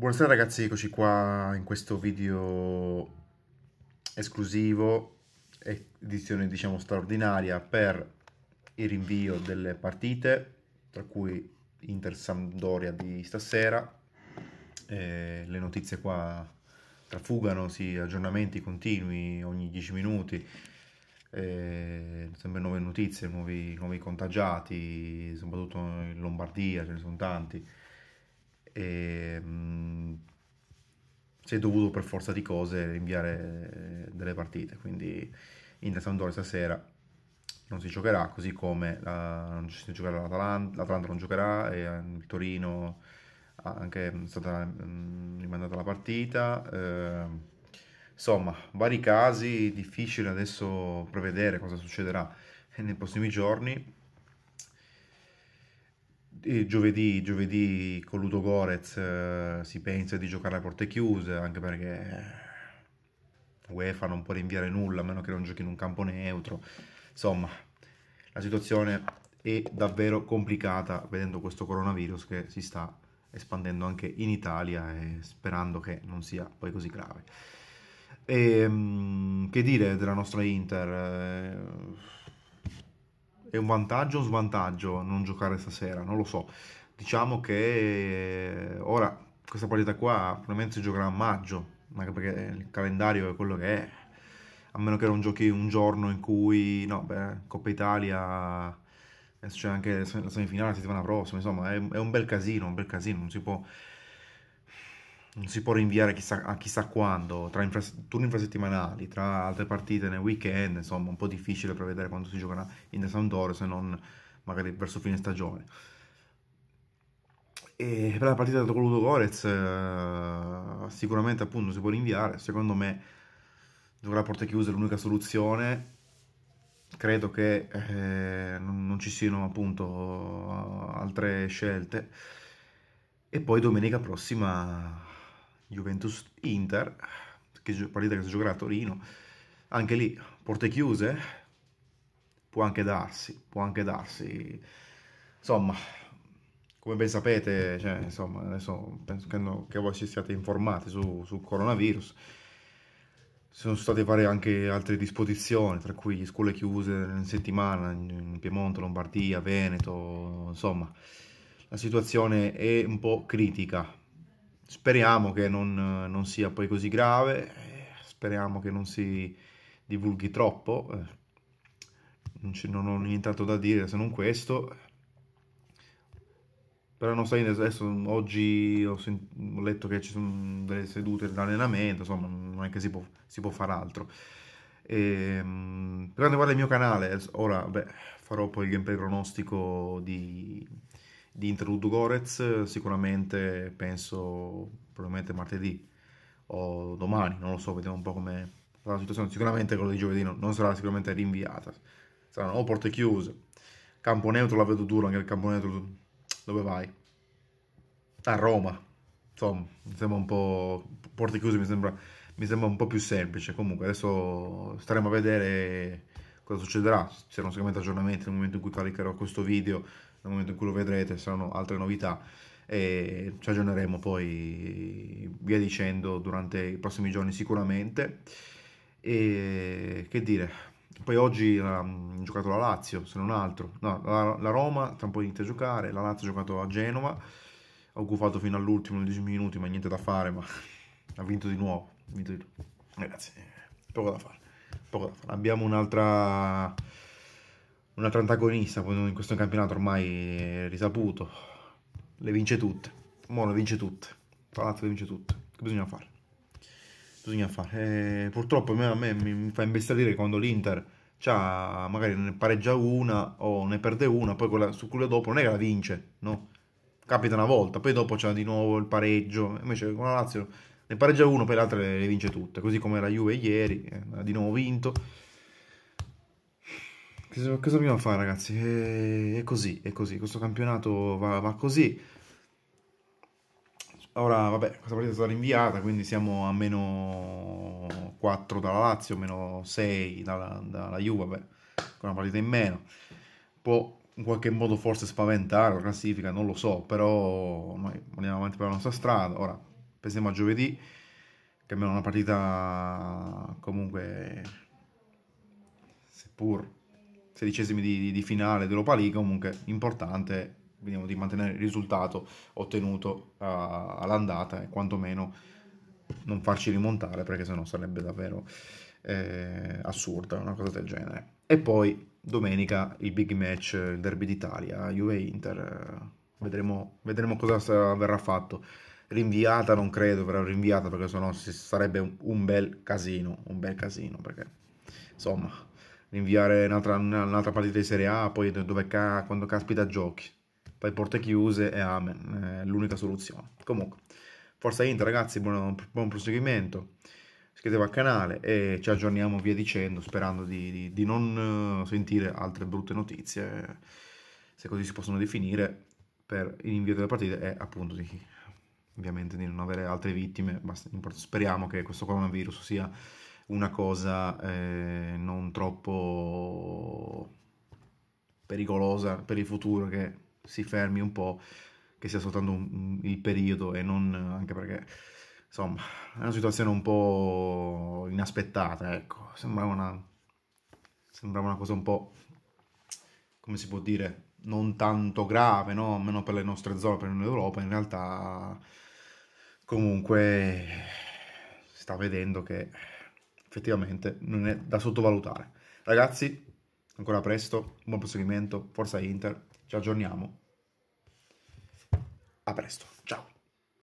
Buonasera ragazzi, eccoci qua in questo video esclusivo, edizione diciamo straordinaria per il rinvio delle partite, tra cui Inter-Sampdoria di stasera, eh, le notizie qua trafugano, sì, aggiornamenti continui ogni 10 minuti, eh, sempre nuove notizie, nuovi, nuovi contagiati, soprattutto in Lombardia ce ne sono tanti, e ehm, mh, si è dovuto per forza di cose rinviare eh, delle partite, quindi Inter Sampdoria stasera non si giocherà, così come la, non si giocherà l'Atalanta, l'Atalanta non giocherà, e ehm, il Torino anche è mm, stata mm, rimandata la partita. Eh, insomma, vari casi, difficile adesso prevedere cosa succederà nei prossimi giorni giovedì, giovedì con Ludo Gorez eh, si pensa di giocare a porte chiuse, anche perché eh, UEFA non può rinviare nulla, a meno che non giochi in un campo neutro. Insomma, la situazione è davvero complicata vedendo questo coronavirus che si sta espandendo anche in Italia e sperando che non sia poi così grave. E, ehm, che dire della nostra Inter? Eh, è un vantaggio o svantaggio non giocare stasera? Non lo so. Diciamo che eh, ora questa partita qua probabilmente si giocherà a maggio, anche perché il calendario è quello che è. A meno che non giochi un giorno in cui, no, beh, Coppa Italia, adesso c'è anche la semifinale la settimana prossima, insomma, è, è un bel casino, un bel casino, non si può non si può rinviare chissà, a chissà quando, tra infra, turni infrasettimanali, tra altre partite nel weekend, insomma un po' difficile prevedere quando si giocherà in Sampdoria se non magari verso fine stagione. E per la partita contro Ludo Gorez eh, sicuramente appunto si può rinviare, secondo me giocare a porte chiuse è l'unica soluzione, credo che eh, non ci siano appunto altre scelte. E poi domenica prossima Juventus-Inter, che partita che si giocherà a Torino, anche lì porte chiuse, può anche darsi, può anche darsi. Insomma, come ben sapete, cioè, insomma, adesso penso che, no, che, voi ci siate informati su, coronavirus, ci sono state varie anche altre disposizioni, tra cui scuole chiuse in settimana in Piemonte, Lombardia, Veneto, insomma, la situazione è un po' critica Speriamo che non, non sia poi così grave, eh, speriamo che non si divulghi troppo, eh. non, non ho nient'altro da dire se non questo. Però non sai, adesso oggi ho, ho, letto che ci sono delle sedute d'allenamento, insomma non è che si può, si può fare altro. E, ehm, per quanto riguarda il mio canale, ora beh, farò poi il gameplay pronostico di, di Interludo Gorez sicuramente penso probabilmente martedì o domani, non lo so, vediamo un po' come la situazione. Sicuramente quello di giovedì non sarà sicuramente rinviata, saranno o porte chiuse, campo neutro la vedo dura, anche il campo neutro dove vai? A Roma, insomma, mi sembra un po', porte chiuse mi sembra, mi sembra un po' più semplice, comunque adesso staremo a vedere cosa succederà, ci saranno sicuramente aggiornamenti nel momento in cui caricherò questo video nel momento in cui lo vedrete saranno altre novità e ci aggiorneremo poi via dicendo durante i prossimi giorni sicuramente. E che dire, poi oggi mm, ha giocato la Lazio, se non altro, no, la, la Roma tra un po' inizia a giocare, la Lazio ha giocato a Genova, ho gufato fino all'ultimo, nei 10 minuti, ma niente da fare, ma ha vinto di nuovo, vinto di ragazzi, poco da fare, poco da fare. Abbiamo un'altra un altro antagonista in questo campionato ormai risaputo. Le vince tutte. le vince tutte. Tra l'altro le vince tutte. Che bisogna fare? Bisogna fare. E eh, purtroppo a me, mi fa imbestialire quando l'Inter magari ne pareggia una o ne perde una, poi quella, su quella dopo non è che la vince, no? Capita una volta, poi dopo c'è di nuovo il pareggio. Invece con la Lazio ne pareggia uno, poi le le vince tutte. Così come la Juve ieri, eh, ha di nuovo vinto. Cosa, dobbiamo fare ragazzi? È, è, così, è così, questo campionato va, va così. Ora, vabbè, questa partita è stata rinviata, quindi siamo a meno 4 dalla Lazio, meno 6 dalla, dalla Juve, vabbè, con una partita in meno. Può in qualche modo forse spaventare la classifica, non lo so, però noi andiamo avanti per la nostra strada. Ora, pensiamo a giovedì, che abbiamo una partita comunque, seppur sedicesimi di, di finale dell'Europa League, comunque importante, vediamo di mantenere il risultato ottenuto uh, all'andata e quantomeno non farci rimontare perché sennò sarebbe davvero eh, assurda una cosa del genere. E poi domenica il big match, il derby d'Italia, Juve-Inter, eh, vedremo, vedremo cosa verrà fatto rinviata non credo però rinviata perché sennò sarebbe un bel casino un bel casino perché insomma rinviare un'altra, un'altra partita di Serie A, poi dove ca- quando caspita giochi. Poi porte chiuse e amen, è l'unica soluzione. Comunque, forza Inter ragazzi, buon, buon proseguimento. Iscrivetevi al canale e ci aggiorniamo via dicendo, sperando di, di, di non eh, sentire altre brutte notizie, se così si possono definire, per l'invio delle partite e appunto di ovviamente di non avere altre vittime, speriamo che questo coronavirus sia una cosa eh, non troppo pericolosa per il futuro che si fermi un po', che sia soltanto un, il periodo e non anche perché insomma è una situazione un po' inaspettata, ecco, sembrava una, sembrava una cosa un po' come si può dire non tanto grave, no? meno per le nostre zone, per l'Europa, in realtà comunque si sta vedendo che effettivamente non è da sottovalutare. Ragazzi, ancora presto, buon proseguimento, forza Inter, ci aggiorniamo. A presto, ciao!